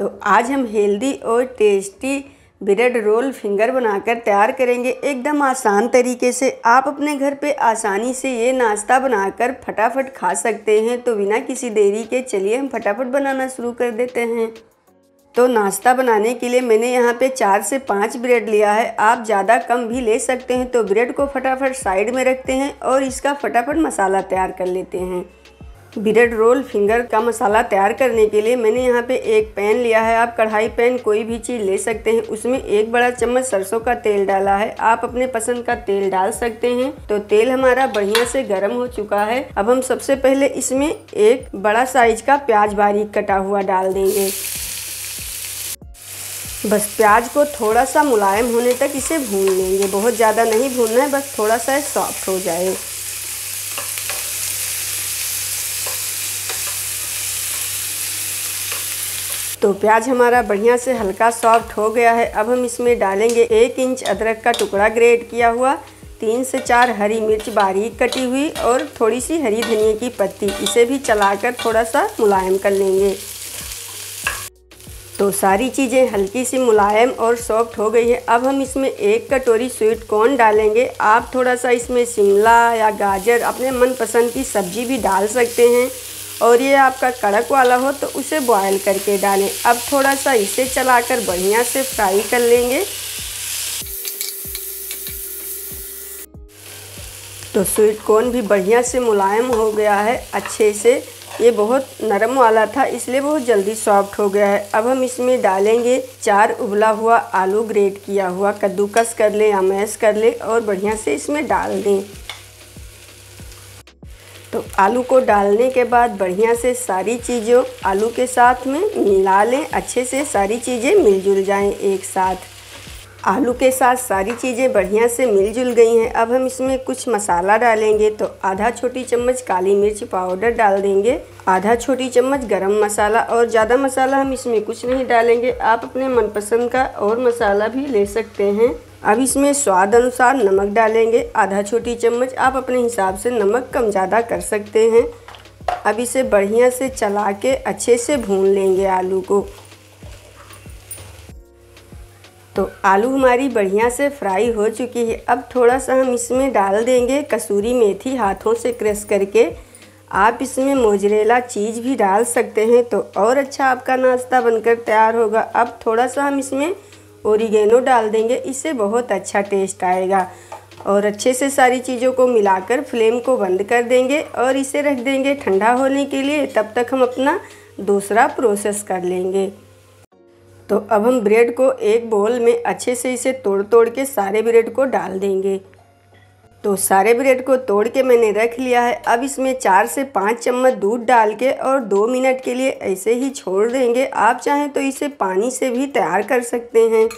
तो आज हम हेल्दी और टेस्टी ब्रेड रोल फिंगर बनाकर तैयार करेंगे एकदम आसान तरीके से आप अपने घर पे आसानी से ये नाश्ता बनाकर फटाफट खा सकते हैं तो बिना किसी देरी के चलिए हम फटाफट बनाना शुरू कर देते हैं तो नाश्ता बनाने के लिए मैंने यहाँ पे चार से पाँच ब्रेड लिया है आप ज़्यादा कम भी ले सकते हैं तो ब्रेड को फटाफट साइड में रखते हैं और इसका फटाफट मसाला तैयार कर लेते हैं ब्रेड रोल फिंगर का मसाला तैयार करने के लिए मैंने यहाँ पे एक पैन लिया है आप कढ़ाई पैन कोई भी चीज़ ले सकते हैं उसमें एक बड़ा चम्मच सरसों का तेल डाला है आप अपने पसंद का तेल डाल सकते हैं तो तेल हमारा बढ़िया से गर्म हो चुका है अब हम सबसे पहले इसमें एक बड़ा साइज का प्याज बारीक कटा हुआ डाल देंगे बस प्याज को थोड़ा सा मुलायम होने तक इसे भून लेंगे बहुत ज़्यादा नहीं भूनना है बस थोड़ा सा सॉफ्ट हो जाए तो प्याज हमारा बढ़िया से हल्का सॉफ्ट हो गया है अब हम इसमें डालेंगे एक इंच अदरक का टुकड़ा ग्रेट किया हुआ तीन से चार हरी मिर्च बारीक कटी हुई और थोड़ी सी हरी धनिया की पत्ती इसे भी चलाकर थोड़ा सा मुलायम कर लेंगे तो सारी चीज़ें हल्की सी मुलायम और सॉफ्ट हो गई है अब हम इसमें एक कटोरी स्वीट कॉर्न डालेंगे आप थोड़ा सा इसमें शिमला या गाजर अपने मनपसंद की सब्जी भी डाल सकते हैं और ये आपका कड़क वाला हो तो उसे बॉयल करके डालें अब थोड़ा सा इसे चलाकर बढ़िया से फ्राई कर लेंगे तो स्वीट कॉर्न भी बढ़िया से मुलायम हो गया है अच्छे से ये बहुत नरम वाला था इसलिए बहुत जल्दी सॉफ्ट हो गया है अब हम इसमें डालेंगे चार उबला हुआ आलू ग्रेट किया हुआ कद्दूकस कर लें या मैश कर लें और बढ़िया से इसमें डाल दें तो आलू को डालने के बाद बढ़िया से सारी चीज़ों आलू के साथ में मिला लें अच्छे से सारी चीज़ें मिलजुल जाएं एक साथ आलू के साथ सारी चीज़ें बढ़िया से मिलजुल गई हैं अब हम इसमें कुछ मसाला डालेंगे तो आधा छोटी चम्मच काली मिर्च पाउडर डाल देंगे आधा छोटी चम्मच गरम मसाला और ज़्यादा मसाला हम इसमें कुछ नहीं डालेंगे आप अपने मनपसंद का और मसाला भी ले सकते हैं अब इसमें स्वाद अनुसार नमक डालेंगे आधा छोटी चम्मच आप अपने हिसाब से नमक कम ज़्यादा कर सकते हैं अब इसे बढ़िया से चला के अच्छे से भून लेंगे आलू को तो आलू हमारी बढ़िया से फ्राई हो चुकी है अब थोड़ा सा हम इसमें डाल देंगे कसूरी मेथी हाथों से क्रश करके आप इसमें मोजरेला चीज़ भी डाल सकते हैं तो और अच्छा आपका नाश्ता बनकर तैयार होगा अब थोड़ा सा हम इसमें ओरिगेनो डाल देंगे इससे बहुत अच्छा टेस्ट आएगा और अच्छे से सारी चीज़ों को मिलाकर फ्लेम को बंद कर देंगे और इसे रख देंगे ठंडा होने के लिए तब तक हम अपना दूसरा प्रोसेस कर लेंगे तो अब हम ब्रेड को एक बोल में अच्छे से इसे तोड़ तोड़ के सारे ब्रेड को डाल देंगे तो सारे ब्रेड को तोड़ के मैंने रख लिया है अब इसमें चार से पाँच चम्मच दूध डाल के और दो मिनट के लिए ऐसे ही छोड़ देंगे आप चाहें तो इसे पानी से भी तैयार कर सकते हैं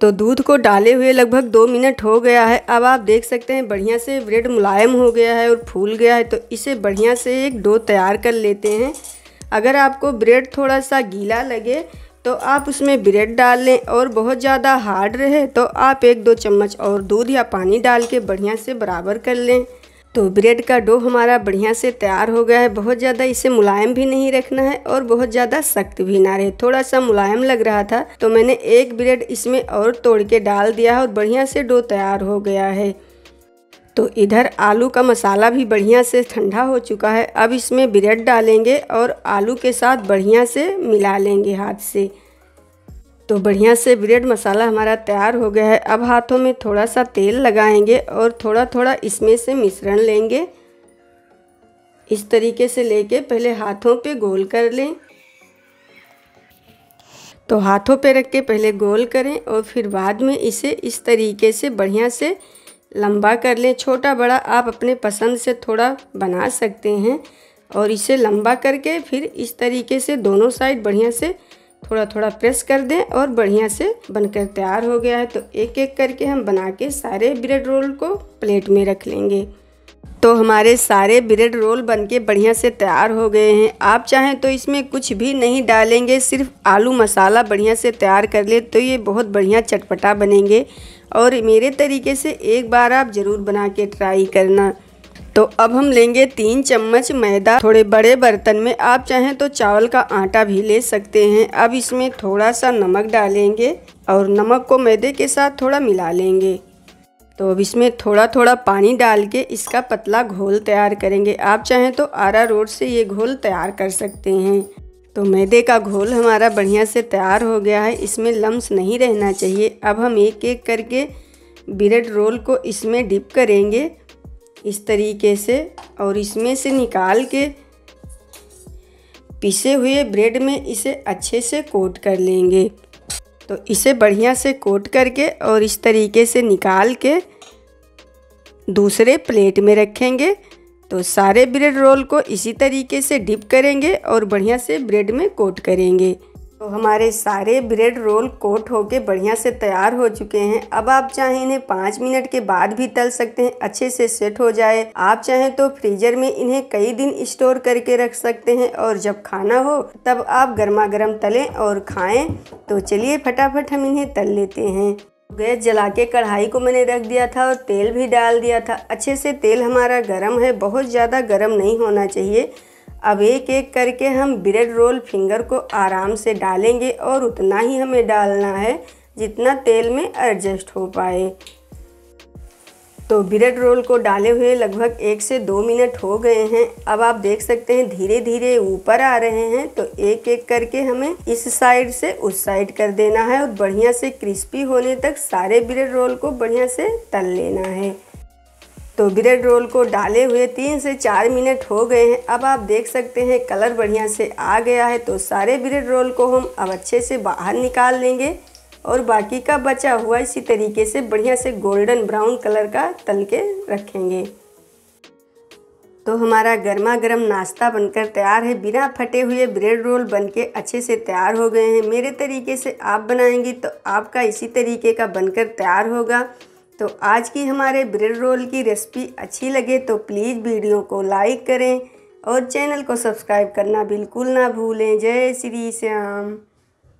तो दूध को डाले हुए लगभग दो मिनट हो गया है अब आप देख सकते हैं बढ़िया से ब्रेड मुलायम हो गया है और फूल गया है तो इसे बढ़िया से एक डो तैयार कर लेते हैं अगर आपको ब्रेड थोड़ा सा गीला लगे तो आप उसमें ब्रेड डाल लें और बहुत ज़्यादा हार्ड रहे तो आप एक दो चम्मच और दूध या पानी डाल के बढ़िया से बराबर कर लें तो ब्रेड का डो हमारा बढ़िया से तैयार हो गया है बहुत ज़्यादा इसे मुलायम भी नहीं रखना है और बहुत ज़्यादा सख्त भी ना रहे थोड़ा सा मुलायम लग रहा था तो मैंने एक ब्रेड इसमें और तोड़ के डाल दिया है और बढ़िया से डो तैयार हो गया है तो इधर आलू का मसाला भी बढ़िया से ठंडा हो चुका है अब इसमें ब्रेड डालेंगे और आलू के साथ बढ़िया से मिला लेंगे हाथ से तो बढ़िया से ब्रेड मसाला हमारा तैयार हो गया है अब हाथों में थोड़ा सा तेल लगाएंगे और थोड़ा थोड़ा इसमें से मिश्रण लेंगे इस तरीके से लेके पहले हाथों पे गोल कर लें तो हाथों पे रख के पहले गोल करें और फिर बाद में इसे इस तरीके से बढ़िया से लंबा कर लें छोटा बड़ा आप अपने पसंद से थोड़ा बना सकते हैं और इसे लंबा करके फिर इस तरीके से दोनों साइड बढ़िया से थोड़ा थोड़ा प्रेस कर दें और बढ़िया से बनकर तैयार हो गया है तो एक एक करके हम बना के सारे ब्रेड रोल को प्लेट में रख लेंगे तो हमारे सारे ब्रेड रोल बनके बढ़िया से तैयार हो गए हैं आप चाहें तो इसमें कुछ भी नहीं डालेंगे सिर्फ आलू मसाला बढ़िया से तैयार कर ले तो ये बहुत बढ़िया चटपटा बनेंगे और मेरे तरीके से एक बार आप ज़रूर बना के ट्राई करना तो अब हम लेंगे तीन चम्मच मैदा थोड़े बड़े बर्तन में आप चाहें तो चावल का आटा भी ले सकते हैं अब इसमें थोड़ा सा नमक डालेंगे और नमक को मैदे के साथ थोड़ा मिला लेंगे तो अब इसमें थोड़ा थोड़ा पानी डाल के इसका पतला घोल तैयार करेंगे आप चाहें तो आरा रोड से ये घोल तैयार कर सकते हैं तो मैदे का घोल हमारा बढ़िया से तैयार हो गया है इसमें लम्स नहीं रहना चाहिए अब हम एक एक करके ब्रेड रोल को इसमें डिप करेंगे इस तरीके से और इसमें से निकाल के पिसे हुए ब्रेड में इसे अच्छे से कोट कर लेंगे तो इसे बढ़िया से कोट करके और इस तरीके से निकाल के दूसरे प्लेट में रखेंगे तो सारे ब्रेड रोल को इसी तरीके से डिप करेंगे और बढ़िया से ब्रेड में कोट करेंगे तो हमारे सारे ब्रेड रोल कोट होके बढ़िया से तैयार हो चुके हैं अब आप चाहें इन्हें पाँच मिनट के बाद भी तल सकते हैं अच्छे से सेट हो जाए आप चाहें तो फ्रीजर में इन्हें कई दिन स्टोर करके रख सकते हैं और जब खाना हो तब आप गर्मा गर्म तलें और खाएं तो चलिए फटाफट हम इन्हें तल लेते हैं गैस जला के कढ़ाई को मैंने रख दिया था और तेल भी डाल दिया था अच्छे से तेल हमारा गर्म है बहुत ज़्यादा गर्म नहीं होना चाहिए अब एक एक करके हम ब्रेड रोल फिंगर को आराम से डालेंगे और उतना ही हमें डालना है जितना तेल में एडजस्ट हो पाए तो ब्रेड रोल को डाले हुए लगभग एक से दो मिनट हो गए हैं अब आप देख सकते हैं धीरे धीरे ऊपर आ रहे हैं तो एक एक करके हमें इस साइड से उस साइड कर देना है और बढ़िया से क्रिस्पी होने तक सारे ब्रेड रोल को बढ़िया से तल लेना है तो ब्रेड रोल को डाले हुए तीन से चार मिनट हो गए हैं अब आप देख सकते हैं कलर बढ़िया से आ गया है तो सारे ब्रेड रोल को हम अब अच्छे से बाहर निकाल लेंगे और बाकी का बचा हुआ इसी तरीके से बढ़िया से गोल्डन ब्राउन कलर का तल के रखेंगे तो हमारा गर्मा गर्म नाश्ता बनकर तैयार है बिना फटे हुए ब्रेड रोल बनके अच्छे से तैयार हो गए हैं मेरे तरीके से आप बनाएंगी तो आपका इसी तरीके का बनकर तैयार होगा तो आज की हमारे ब्रेड रोल की रेसिपी अच्छी लगे तो प्लीज़ वीडियो को लाइक करें और चैनल को सब्सक्राइब करना बिल्कुल ना भूलें जय श्री श्याम